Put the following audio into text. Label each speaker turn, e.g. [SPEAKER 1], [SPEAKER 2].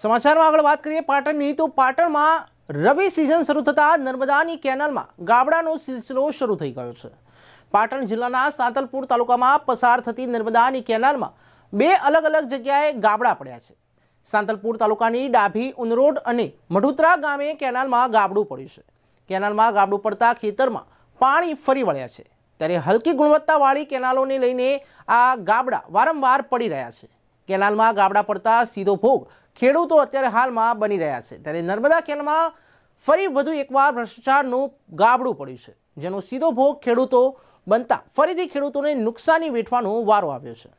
[SPEAKER 1] સમાચારમાં આગળ વાત કરીએ પાટણની તો પાટણમાં રવિ સિઝન શરૂ થતાં નર્મદાની કેનાલમાં ગાબડાનો સિલસિલો શરૂ થઈ ગયો છે પાટણ જિલ્લાના સાંતલપુર તાલુકામાં પસાર થતી નર્મદાની કેનાલમાં બે અલગ અલગ જગ્યાએ ગાબડા પડ્યા છે સાંતલપુર તાલુકાની ડાભી ઉનરોડ અને મઢુતરા ગામે કેનાલમાં ગાબડું પડ્યું છે કેનાલમાં ગાબડું પડતા ખેતરમાં પાણી ફરી વળ્યા છે ત્યારે હલકી ગુણવત્તાવાળી કેનાલોને લઈને આ ગાબડા વારંવાર પડી રહ્યા છે કેનાલમાં ગાબડા પડતા સીધો ભોગ ખેડૂતો અત્યારે હાલમાં બની રહ્યા છે ત્યારે નર્મદા કેનમાં ફરી વધુ એકવાર ભ્રષ્ટાચારનું ગાબડું પડ્યું છે જેનો સીધો ભોગ ખેડૂતો બનતા ફરીથી ખેડૂતોને નુકસાની વેઠવાનો વારો આવ્યો છે